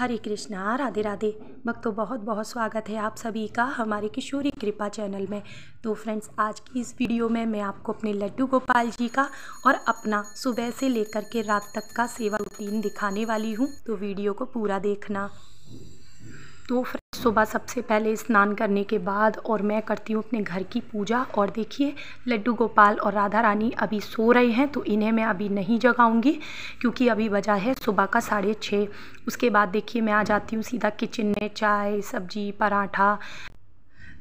हरे कृष्णा राधे राधे भक्तों बहुत बहुत स्वागत है आप सभी का हमारे किशोरी कृपा चैनल में तो फ्रेंड्स आज की इस वीडियो में मैं आपको अपने लड्डू गोपाल जी का और अपना सुबह से लेकर के रात तक का सेवा रूटीन दिखाने वाली हूँ तो वीडियो को पूरा देखना तो फ्रेंड्स सुबह सबसे पहले स्नान करने के बाद और मैं करती हूँ अपने घर की पूजा और देखिए लड्डू गोपाल और राधा रानी अभी सो रहे हैं तो इन्हें मैं अभी नहीं जगाऊंगी क्योंकि अभी बजा है सुबह का साढ़े छः उसके बाद देखिए मैं आ जाती हूँ सीधा किचन में चाय सब्जी पराठा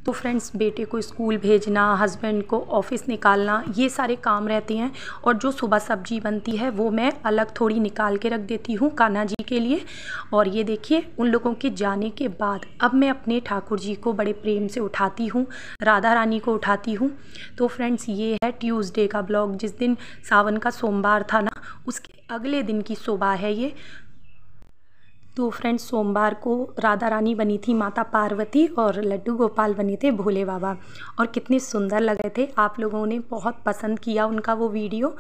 तो फ्रेंड्स बेटे को स्कूल भेजना हस्बैंड को ऑफिस निकालना ये सारे काम रहते हैं और जो सुबह सब्जी बनती है वो मैं अलग थोड़ी निकाल के रख देती हूँ कान्हा जी के लिए और ये देखिए उन लोगों के जाने के बाद अब मैं अपने ठाकुर जी को बड़े प्रेम से उठाती हूँ राधा रानी को उठाती हूँ तो फ्रेंड्स ये है ट्यूज़डे का ब्लॉग जिस दिन सावन का सोमवार था ना उसके अगले दिन की सुबह है ये तो फ्रेंड्स सोमवार को राधा रानी बनी थी माता पार्वती और लड्डू गोपाल बने थे भोले बाबा और कितने सुंदर लगे थे आप लोगों ने बहुत पसंद किया उनका वो वीडियो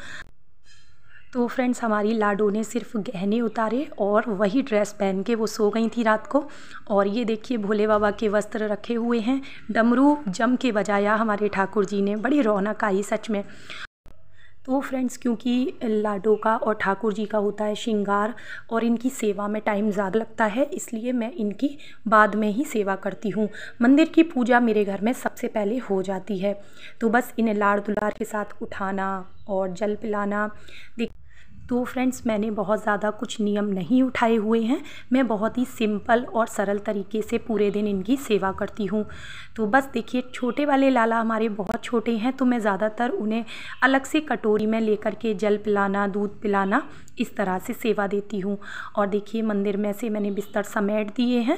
तो फ्रेंड्स हमारी लाडो ने सिर्फ गहने उतारे और वही ड्रेस पहन के वो सो गई थी रात को और ये देखिए भोले बाबा के वस्त्र रखे हुए हैं डमरू जम के बजाया हमारे ठाकुर जी ने बड़ी रौनक आई सच में तो फ्रेंड्स क्योंकि लाडो का और ठाकुर जी का होता है श्रृंगार और इनकी सेवा में टाइम ज़्यादा लगता है इसलिए मैं इनकी बाद में ही सेवा करती हूँ मंदिर की पूजा मेरे घर में सबसे पहले हो जाती है तो बस इन्हें लाड़ दुलार के साथ उठाना और जल पिलाना देख तो फ्रेंड्स मैंने बहुत ज़्यादा कुछ नियम नहीं उठाए हुए हैं मैं बहुत ही सिंपल और सरल तरीके से पूरे दिन इनकी सेवा करती हूँ तो बस देखिए छोटे वाले लाला हमारे बहुत छोटे हैं तो मैं ज़्यादातर उन्हें अलग से कटोरी में लेकर के जल पिलाना दूध पिलाना इस तरह से सेवा देती हूँ और देखिए मंदिर में से मैंने बिस्तर समेट दिए हैं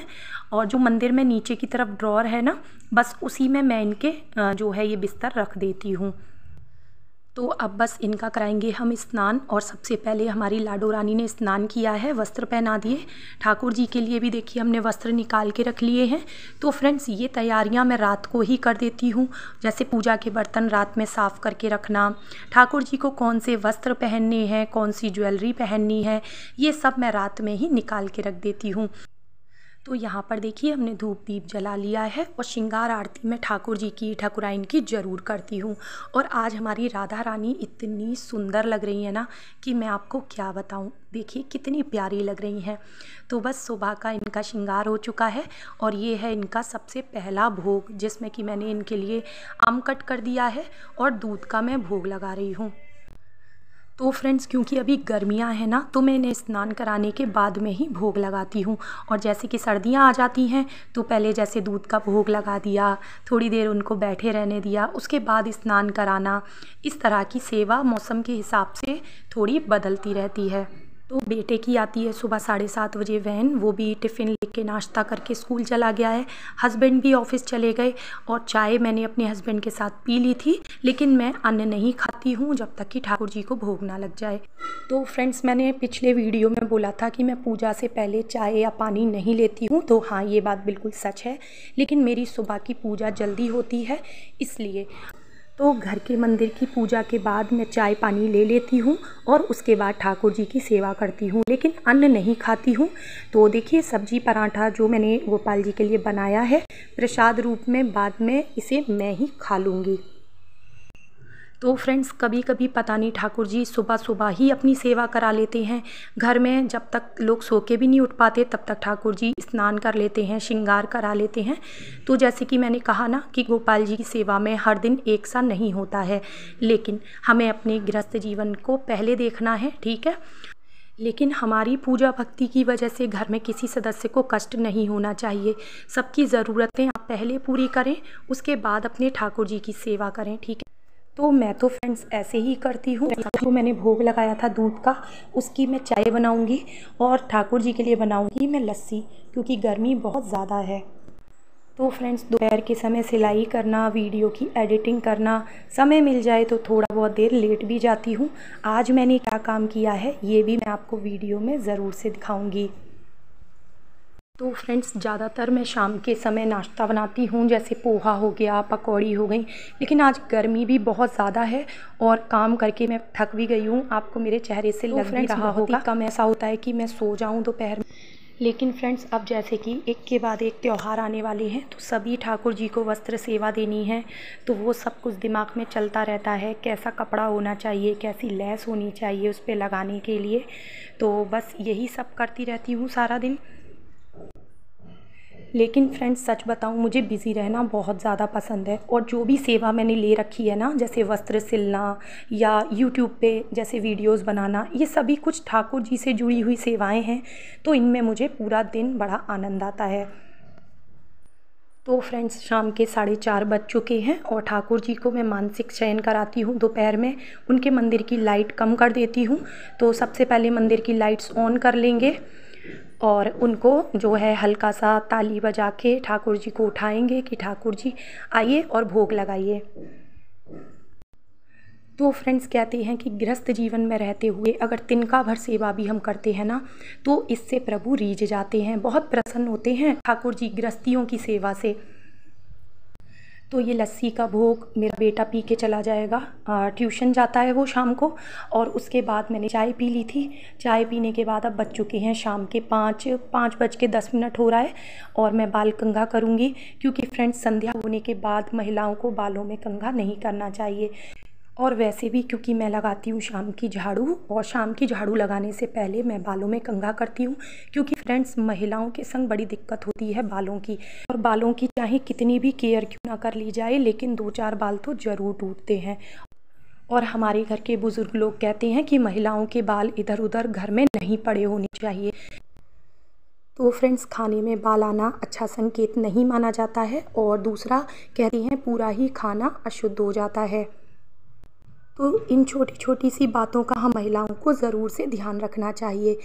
और जो मंदिर में नीचे की तरफ ड्रॉर है ना बस उसी में मैं इनके जो है ये बिस्तर रख देती हूँ तो अब बस इनका कराएंगे हम स्नान और सबसे पहले हमारी लाडो रानी ने स्नान किया है वस्त्र पहना दिए ठाकुर जी के लिए भी देखिए हमने वस्त्र निकाल के रख लिए हैं तो फ्रेंड्स ये तैयारियां मैं रात को ही कर देती हूँ जैसे पूजा के बर्तन रात में साफ़ करके रखना ठाकुर जी को कौन से वस्त्र पहनने हैं कौन सी ज्वेलरी पहननी है ये सब मैं रात में ही निकाल के रख देती हूँ तो यहाँ पर देखिए हमने धूप दीप जला लिया है और श्रृंगार आरती मैं ठाकुर जी की ठाकुराइन की ज़रूर करती हूँ और आज हमारी राधा रानी इतनी सुंदर लग रही है ना कि मैं आपको क्या बताऊँ देखिए कितनी प्यारी लग रही हैं तो बस सुबह का इनका श्रृंगार हो चुका है और ये है इनका सबसे पहला भोग जिसमें कि मैंने इनके लिए आम कट कर दिया है और दूध का मैं भोग लगा रही हूँ तो फ्रेंड्स क्योंकि अभी गर्मियाँ हैं ना तो मैं इन्हें स्नान कराने के बाद में ही भोग लगाती हूँ और जैसे कि सर्दियाँ आ जाती हैं तो पहले जैसे दूध का भोग लगा दिया थोड़ी देर उनको बैठे रहने दिया उसके बाद स्नान कराना इस तरह की सेवा मौसम के हिसाब से थोड़ी बदलती रहती है तो बेटे की आती है सुबह साढ़े सात बजे वैन वो भी टिफ़िन लेके नाश्ता करके स्कूल चला गया है हस्बैंड भी ऑफिस चले गए और चाय मैंने अपने हस्बैंड के साथ पी ली थी लेकिन मैं अन्न नहीं खाती हूँ जब तक कि ठाकुर जी को भोग ना लग जाए तो फ्रेंड्स मैंने पिछले वीडियो में बोला था कि मैं पूजा से पहले चाय या पानी नहीं लेती हूँ तो हाँ ये बात बिल्कुल सच है लेकिन मेरी सुबह की पूजा जल्दी होती है इसलिए तो घर के मंदिर की पूजा के बाद मैं चाय पानी ले लेती हूँ और उसके बाद ठाकुर जी की सेवा करती हूँ लेकिन अन्न नहीं खाती हूँ तो देखिए सब्जी पराठा जो मैंने गोपाल जी के लिए बनाया है प्रसाद रूप में बाद में इसे मैं ही खा लूँगी तो फ्रेंड्स कभी कभी पता नहीं ठाकुर जी सुबह सुबह ही अपनी सेवा करा लेते हैं घर में जब तक लोग सो के भी नहीं उठ पाते तब तक ठाकुर जी स्नान कर लेते हैं श्रृंगार करा लेते हैं तो जैसे कि मैंने कहा ना कि गोपाल जी की सेवा में हर दिन एक सा नहीं होता है लेकिन हमें अपने गृहस्थ जीवन को पहले देखना है ठीक है लेकिन हमारी पूजा भक्ति की वजह से घर में किसी सदस्य को कष्ट नहीं होना चाहिए सबकी ज़रूरतें आप पहले पूरी करें उसके बाद अपने ठाकुर जी की सेवा करें ठीक है तो मैं तो फ्रेंड्स ऐसे ही करती हूँ तो मैंने भोग लगाया था दूध का उसकी मैं चाय बनाऊँगी और ठाकुर जी के लिए बनाऊँगी मैं लस्सी क्योंकि गर्मी बहुत ज़्यादा है तो फ्रेंड्स दोपहर के समय सिलाई करना वीडियो की एडिटिंग करना समय मिल जाए तो थोड़ा बहुत देर लेट भी जाती हूँ आज मैंने क्या काम किया है ये भी मैं आपको वीडियो में ज़रूर से दिखाऊँगी तो फ्रेंड्स ज़्यादातर मैं शाम के समय नाश्ता बनाती हूँ जैसे पोहा हो गया पकौड़ी हो गई लेकिन आज गर्मी भी बहुत ज़्यादा है और काम करके मैं थक भी गई हूँ आपको मेरे चेहरे से तो लग भी रहा होगा कम ऐसा होता है कि मैं सो जाऊँ दोपहर में लेकिन फ्रेंड्स अब जैसे कि एक के बाद एक त्यौहार आने वाले हैं तो सभी ठाकुर जी को वस्त्र सेवा देनी है तो वो सब कुछ दिमाग में चलता रहता है कैसा कपड़ा होना चाहिए कैसी लैस होनी चाहिए उस पर लगाने के लिए तो बस यही सब करती रहती हूँ सारा दिन लेकिन फ्रेंड्स सच बताऊँ मुझे बिज़ी रहना बहुत ज़्यादा पसंद है और जो भी सेवा मैंने ले रखी है ना जैसे वस्त्र सिलना या यूट्यूब पे जैसे वीडियोस बनाना ये सभी कुछ ठाकुर जी से जुड़ी हुई सेवाएं हैं तो इनमें मुझे पूरा दिन बड़ा आनंद आता है तो फ्रेंड्स शाम के साढ़े चार बज चुके हैं और ठाकुर जी को मैं मानसिक चयन कराती हूँ दोपहर में उनके मंदिर की लाइट कम कर देती हूँ तो सबसे पहले मंदिर की लाइट्स ऑन कर लेंगे और उनको जो है हल्का सा ताली बजा के ठाकुर जी को उठाएंगे कि ठाकुर जी आइए और भोग लगाइए तो फ्रेंड्स कहते हैं कि गृहस्थ जीवन में रहते हुए अगर तिनका भर सेवा भी हम करते हैं ना तो इससे प्रभु रीझ जाते हैं बहुत प्रसन्न होते हैं ठाकुर जी गृहस्थियों की सेवा से तो ये लस्सी का भोग मेरा बेटा पी के चला जाएगा ट्यूशन जाता है वो शाम को और उसके बाद मैंने चाय पी ली थी चाय पीने के बाद अब बज चुके हैं शाम के पाँच पाँच बज के दस मिनट हो रहा है और मैं बाल कंघा करूँगी क्योंकि फ्रेंड्स संध्या होने के बाद महिलाओं को बालों में कंघा नहीं करना चाहिए और वैसे भी क्योंकि मैं लगाती हूँ शाम की झाड़ू और शाम की झाड़ू लगाने से पहले मैं बालों में कंघा करती हूँ क्योंकि फ्रेंड्स महिलाओं के संग बड़ी दिक्कत होती है बालों की और बालों की चाहे कितनी भी केयर क्यों ना कर ली जाए लेकिन दो चार बाल तो ज़रूर टूटते हैं और हमारे घर के बुज़ुर्ग लोग कहते हैं कि महिलाओं के बाल इधर उधर घर में नहीं पड़े होने चाहिए तो फ्रेंड्स खाने में बाल आना अच्छा संकेत नहीं माना जाता है और दूसरा कहते हैं पूरा ही खाना अशुद्ध हो जाता है तो इन छोटी छोटी सी बातों का हम महिलाओं को ज़रूर से ध्यान रखना चाहिए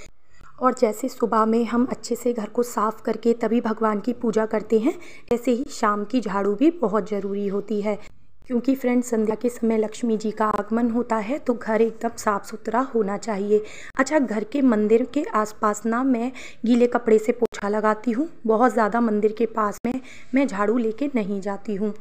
और जैसे सुबह में हम अच्छे से घर को साफ़ करके तभी भगवान की पूजा करते हैं ऐसे ही शाम की झाड़ू भी बहुत ज़रूरी होती है क्योंकि फ्रेंड संध्या के समय लक्ष्मी जी का आगमन होता है तो घर एकदम साफ़ सुथरा होना चाहिए अच्छा घर के मंदिर के आसपास ना मैं गीले कपड़े से पोछा लगाती हूँ बहुत ज़्यादा मंदिर के पास में मैं झाड़ू लेके नहीं जाती हूँ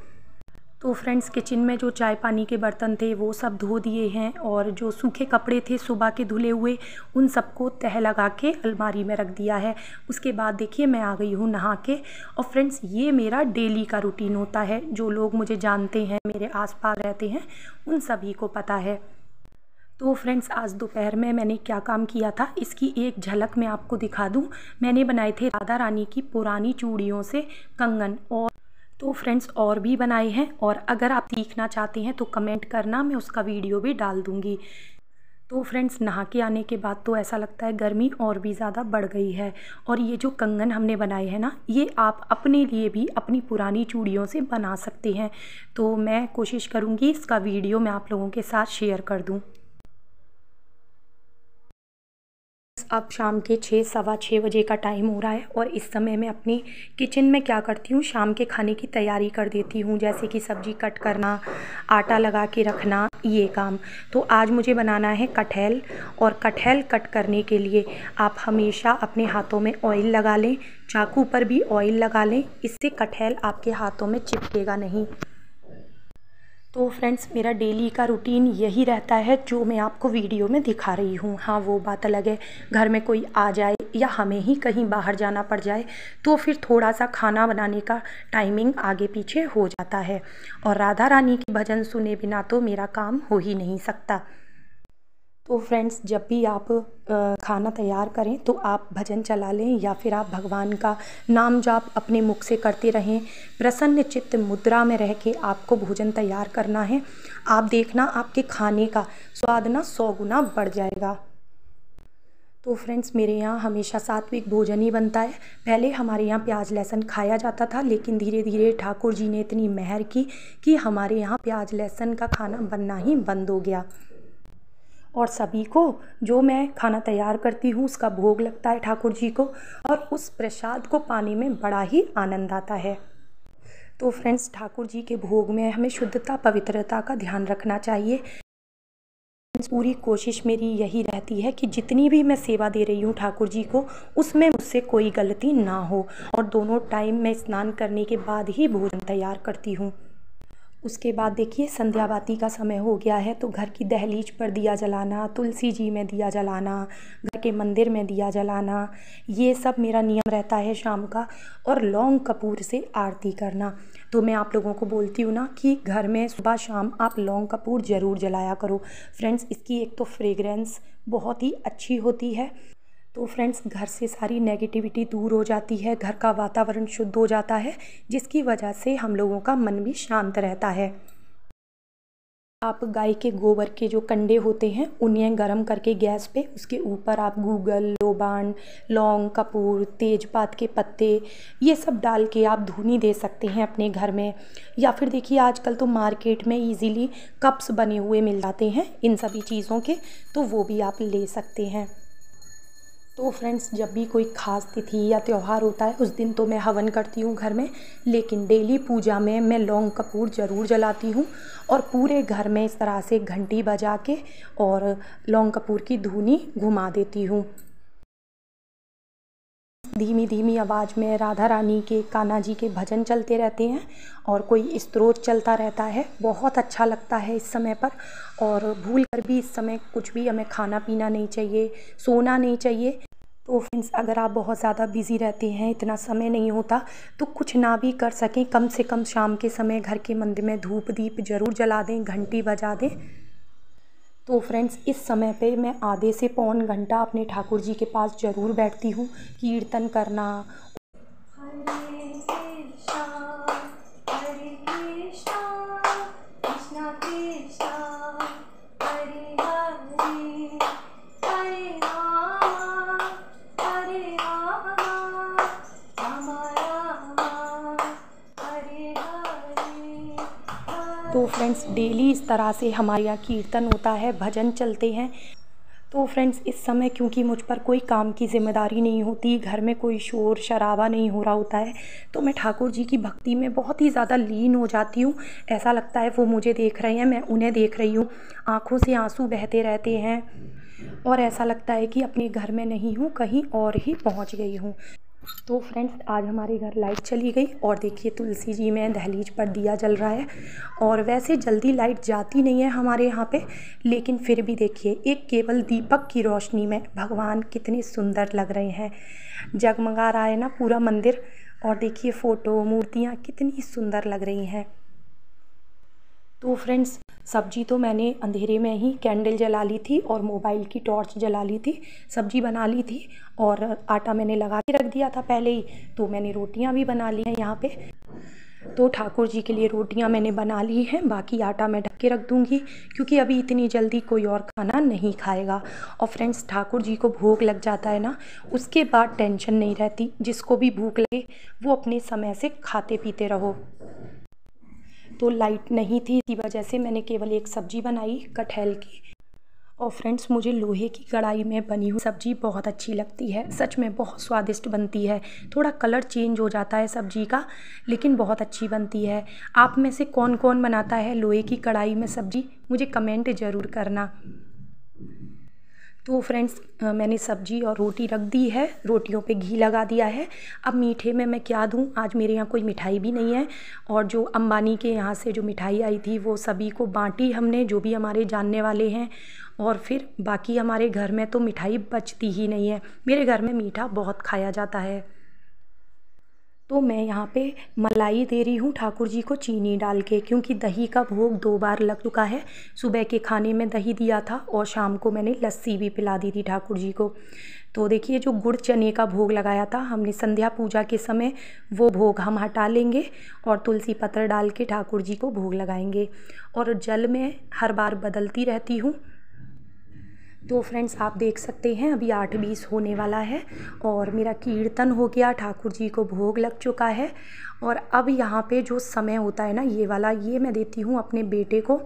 तो फ्रेंड्स किचन में जो चाय पानी के बर्तन थे वो सब धो दिए हैं और जो सूखे कपड़े थे सुबह के धुले हुए उन सबको तह लगा के अलमारी में रख दिया है उसके बाद देखिए मैं आ गई हूँ नहा के और फ्रेंड्स ये मेरा डेली का रूटीन होता है जो लोग मुझे जानते हैं मेरे आसपास रहते हैं उन सभी को पता है तो फ्रेंड्स आज दोपहर में मैंने क्या काम किया था इसकी एक झलक मैं आपको दिखा दूं मैंने बनाए थे राधा रानी की पुरानी चूड़ियों से कंगन और तो फ्रेंड्स और भी बनाए हैं और अगर आप सीखना चाहते हैं तो कमेंट करना मैं उसका वीडियो भी डाल दूँगी तो फ्रेंड्स नहा के आने के बाद तो ऐसा लगता है गर्मी और भी ज़्यादा बढ़ गई है और ये जो कंगन हमने बनाए हैं ना ये आप अपने लिए भी अपनी पुरानी चूड़ियों से बना सकते हैं तो मैं कोशिश करूँगी इसका वीडियो मैं आप लोगों के साथ शेयर कर दूँ अब शाम के छः सवा छः बजे का टाइम हो रहा है और इस समय मैं अपनी किचन में क्या करती हूँ शाम के खाने की तैयारी कर देती हूँ जैसे कि सब्जी कट करना आटा लगा के रखना ये काम तो आज मुझे बनाना है कटहल और कटहल कट करने के लिए आप हमेशा अपने हाथों में ऑयल लगा लें चाकू पर भी ऑयल लगा लें इससे कटहल आपके हाथों में चिपकेगा नहीं तो फ्रेंड्स मेरा डेली का रूटीन यही रहता है जो मैं आपको वीडियो में दिखा रही हूँ हाँ वो बात अलग है घर में कोई आ जाए या हमें ही कहीं बाहर जाना पड़ जाए तो फिर थोड़ा सा खाना बनाने का टाइमिंग आगे पीछे हो जाता है और राधा रानी के भजन सुने बिना तो मेरा काम हो ही नहीं सकता तो फ्रेंड्स जब भी आप खाना तैयार करें तो आप भजन चला लें या फिर आप भगवान का नाम जाप अपने मुख से करते रहें प्रसन्न चित्त मुद्रा में रह के आपको भोजन तैयार करना है आप देखना आपके खाने का स्वाद ना सौ गुना बढ़ जाएगा तो फ्रेंड्स मेरे यहाँ हमेशा सात्विक भोजन ही बनता है पहले हमारे यहाँ प्याज लहसुन खाया जाता था लेकिन धीरे धीरे ठाकुर जी ने इतनी मेहर की कि हमारे यहाँ प्याज लहसन का खाना बनना ही बंद हो गया और सभी को जो मैं खाना तैयार करती हूँ उसका भोग लगता है ठाकुर जी को और उस प्रसाद को पाने में बड़ा ही आनंद आता है तो फ्रेंड्स ठाकुर जी के भोग में हमें शुद्धता पवित्रता का ध्यान रखना चाहिए पूरी कोशिश मेरी यही रहती है कि जितनी भी मैं सेवा दे रही हूँ ठाकुर जी को उसमें मुझसे कोई गलती ना हो और दोनों टाइम मैं स्नान करने के बाद ही भोजन तैयार करती हूँ उसके बाद देखिए संध्या बाती का समय हो गया है तो घर की दहलीज पर दिया जलाना तुलसी जी में दिया जलाना घर के मंदिर में दिया जलाना ये सब मेरा नियम रहता है शाम का और लौंग कपूर से आरती करना तो मैं आप लोगों को बोलती हूँ ना कि घर में सुबह शाम आप लौंग कपूर ज़रूर जलाया करो फ्रेंड्स इसकी एक तो फ्रेगरेंस बहुत ही अच्छी होती है तो फ्रेंड्स घर से सारी नेगेटिविटी दूर हो जाती है घर का वातावरण शुद्ध हो जाता है जिसकी वजह से हम लोगों का मन भी शांत रहता है आप गाय के गोबर के जो कंडे होते हैं उन्हें गर्म करके गैस पे उसके ऊपर आप गूगल लोबान लौंग कपूर तेजपात के पत्ते ये सब डाल के आप धुनी दे सकते हैं अपने घर में या फिर देखिए आजकल तो मार्केट में इजीली कप्स बने हुए मिल जाते हैं इन सभी चीज़ों के तो वो भी आप ले सकते हैं तो फ्रेंड्स जब भी कोई ख़ास तिथि या त्यौहार होता है उस दिन तो मैं हवन करती हूँ घर में लेकिन डेली पूजा में मैं लौंग कपूर ज़रूर जलाती हूँ और पूरे घर में इस तरह से घंटी बजा के और लौंग कपूर की धुनी घुमा देती हूँ धीमी धीमी आवाज़ में राधा रानी के कान्हा जी के भजन चलते रहते हैं और कोई स्त्रोत चलता रहता है बहुत अच्छा लगता है इस समय पर और भूल कर भी इस समय कुछ भी हमें खाना पीना नहीं चाहिए सोना नहीं चाहिए तो फ्रेंड्स अगर आप बहुत ज़्यादा बिज़ी रहते हैं इतना समय नहीं होता तो कुछ ना भी कर सकें कम से कम शाम के समय घर के मंदिर में धूप दीप जरूर जला दें घंटी बजा दें तो फ्रेंड्स इस समय पे मैं आधे से पौन घंटा अपने ठाकुर जी के पास ज़रूर बैठती हूँ कीर्तन करना फ्रेंड्स डेली इस तरह से हमारे यहाँ कीर्तन होता है भजन चलते हैं तो फ्रेंड्स इस समय क्योंकि मुझ पर कोई काम की जिम्मेदारी नहीं होती घर में कोई शोर शराबा नहीं हो रहा होता है तो मैं ठाकुर जी की भक्ति में बहुत ही ज़्यादा लीन हो जाती हूँ ऐसा लगता है वो मुझे देख रहे हैं मैं उन्हें देख रही हूँ आँखों से आंसू बहते रहते हैं और ऐसा लगता है कि अपने घर में नहीं हूँ कहीं और ही पहुँच गई हूँ तो फ्रेंड्स आज हमारे घर लाइट चली गई और देखिए तुलसी जी में दहलीज पर दिया जल रहा है और वैसे जल्दी लाइट जाती नहीं है हमारे यहाँ पे लेकिन फिर भी देखिए एक केवल दीपक की रोशनी में भगवान कितने सुंदर लग रहे हैं जगमगा रहा है ना पूरा मंदिर और देखिए फ़ोटो मूर्तियाँ कितनी सुंदर लग रही हैं तो फ्रेंड्स सब्ज़ी तो मैंने अंधेरे में ही कैंडल जला ली थी और मोबाइल की टॉर्च जला ली थी सब्ज़ी बना ली थी और आटा मैंने लगा के रख दिया था पहले ही तो मैंने रोटियां भी बना ली हैं यहाँ पे तो ठाकुर जी के लिए रोटियां मैंने बना ली हैं बाकी आटा मैं ढक के रख दूँगी क्योंकि अभी इतनी जल्दी कोई और खाना नहीं खाएगा और फ्रेंड्स ठाकुर जी को भूख लग जाता है ना उसके बाद टेंशन नहीं रहती जिसको भी भूख लगे वो अपने समय से खाते पीते रहो तो लाइट नहीं थी इसी वजह से मैंने केवल एक सब्ज़ी बनाई कटहल की और फ्रेंड्स मुझे लोहे की कढ़ाई में बनी हुई सब्ज़ी बहुत अच्छी लगती है सच में बहुत स्वादिष्ट बनती है थोड़ा कलर चेंज हो जाता है सब्ज़ी का लेकिन बहुत अच्छी बनती है आप में से कौन कौन बनाता है लोहे की कढ़ाई में सब्ज़ी मुझे कमेंट ज़रूर करना तो फ्रेंड्स मैंने सब्ज़ी और रोटी रख दी है रोटियों पे घी लगा दिया है अब मीठे में मैं क्या दूँ आज मेरे यहाँ कोई मिठाई भी नहीं है और जो अंबानी के यहाँ से जो मिठाई आई थी वो सभी को बांटी हमने जो भी हमारे जानने वाले हैं और फिर बाकी हमारे घर में तो मिठाई बचती ही नहीं है मेरे घर में मीठा बहुत खाया जाता है तो मैं यहाँ पे मलाई दे रही हूँ ठाकुर जी को चीनी डाल के क्योंकि दही का भोग दो बार लग चुका है सुबह के खाने में दही दिया था और शाम को मैंने लस्सी भी पिला दी थी ठाकुर जी को तो देखिए जो गुड़ चने का भोग लगाया था हमने संध्या पूजा के समय वो भोग हम हटा लेंगे और तुलसी पत्र डाल के ठाकुर जी को भोग लगाएंगे और जल में हर बार बदलती रहती हूँ तो फ्रेंड्स आप देख सकते हैं अभी आठ बीस होने वाला है और मेरा कीर्तन हो गया ठाकुर जी को भोग लग चुका है और अब यहाँ पे जो समय होता है ना ये वाला ये मैं देती हूँ अपने बेटे को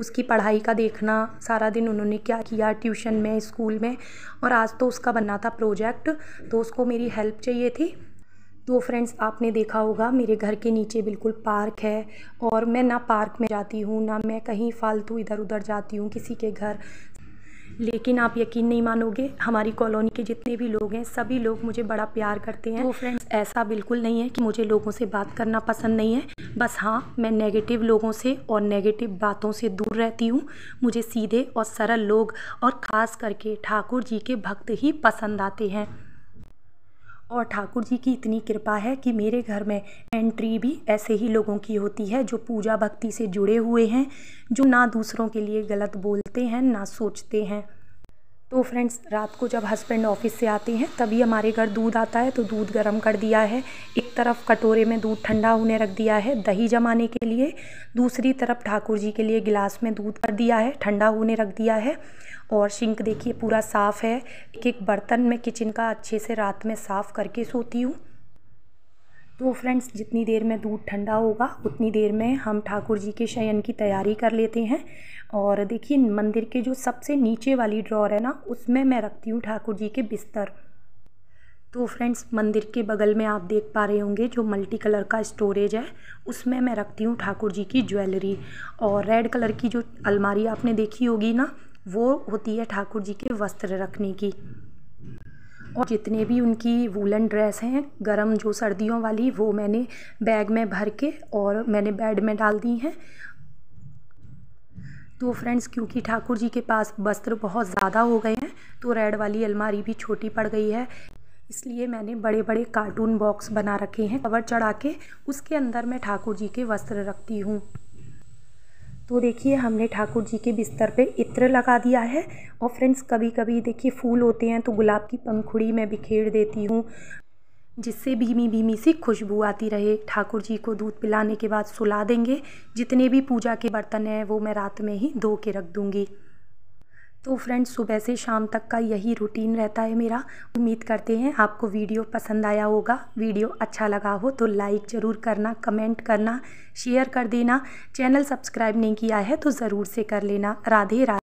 उसकी पढ़ाई का देखना सारा दिन उन्होंने क्या किया ट्यूशन में स्कूल में और आज तो उसका बनना था प्रोजेक्ट तो उसको मेरी हेल्प चाहिए थी तो फ्रेंड्स आपने देखा होगा मेरे घर के नीचे बिल्कुल पार्क है और मैं ना पार्क में जाती हूँ ना मैं कहीं फालतू इधर उधर जाती हूँ किसी के घर लेकिन आप यकीन नहीं मानोगे हमारी कॉलोनी के जितने भी लोग हैं सभी लोग मुझे बड़ा प्यार करते हैं तो फ्रेंड्स ऐसा बिल्कुल नहीं है कि मुझे लोगों से बात करना पसंद नहीं है बस हाँ मैं नेगेटिव लोगों से और नेगेटिव बातों से दूर रहती हूँ मुझे सीधे और सरल लोग और ख़ास करके ठाकुर जी के भक्त ही पसंद आते हैं और ठाकुर जी की इतनी कृपा है कि मेरे घर में एंट्री भी ऐसे ही लोगों की होती है जो पूजा भक्ति से जुड़े हुए हैं जो ना दूसरों के लिए गलत बोलते हैं ना सोचते हैं तो फ्रेंड्स रात को जब हस्बैंड ऑफिस से आते हैं तभी हमारे घर दूध आता है तो दूध गर्म कर दिया है एक तरफ कटोरे में दूध ठंडा होने रख दिया है दही जमाने के लिए दूसरी तरफ ठाकुर जी के लिए गिलास में दूध कर दिया है ठंडा होने रख दिया है और सिंक देखिए पूरा साफ़ है एक एक बर्तन में किचन का अच्छे से रात में साफ़ करके सोती हूँ तो फ्रेंड्स जितनी देर में दूध ठंडा होगा उतनी देर में हम ठाकुर जी के शयन की तैयारी कर लेते हैं और देखिए मंदिर के जो सबसे नीचे वाली ड्रॉर है ना उसमें मैं रखती हूँ ठाकुर जी के बिस्तर तो फ्रेंड्स मंदिर के बगल में आप देख पा रहे होंगे जो मल्टी कलर का स्टोरेज है उसमें मैं रखती हूँ ठाकुर जी की ज्वेलरी और रेड कलर की जो अलमारी आपने देखी होगी ना वो होती है ठाकुर जी के वस्त्र रखने की और जितने भी उनकी वूलन ड्रेस हैं गर्म जो सर्दियों वाली वो मैंने बैग में भर के और मैंने बेड में डाल दी हैं तो फ्रेंड्स क्योंकि ठाकुर जी के पास वस्त्र बहुत ज़्यादा हो गए हैं तो रेड वाली अलमारी भी छोटी पड़ गई है इसलिए मैंने बड़े बड़े कार्टून बॉक्स बना रखे हैं कवर चढ़ा के उसके अंदर मैं ठाकुर जी के वस्त्र रखती हूँ तो देखिए हमने ठाकुर जी के बिस्तर पे इत्र लगा दिया है और फ्रेंड्स कभी कभी देखिए फूल होते हैं तो गुलाब की पंखुड़ी मैं बिखेर देती हूँ जिससे भीमी भीमी सी खुशबू आती रहे ठाकुर जी को दूध पिलाने के बाद सुला देंगे जितने भी पूजा के बर्तन हैं वो मैं रात में ही धो के रख दूँगी तो फ्रेंड्स सुबह से शाम तक का यही रूटीन रहता है मेरा उम्मीद करते हैं आपको वीडियो पसंद आया होगा वीडियो अच्छा लगा हो तो लाइक ज़रूर करना कमेंट करना शेयर कर देना चैनल सब्सक्राइब नहीं किया है तो ज़रूर से कर लेना राधे राधे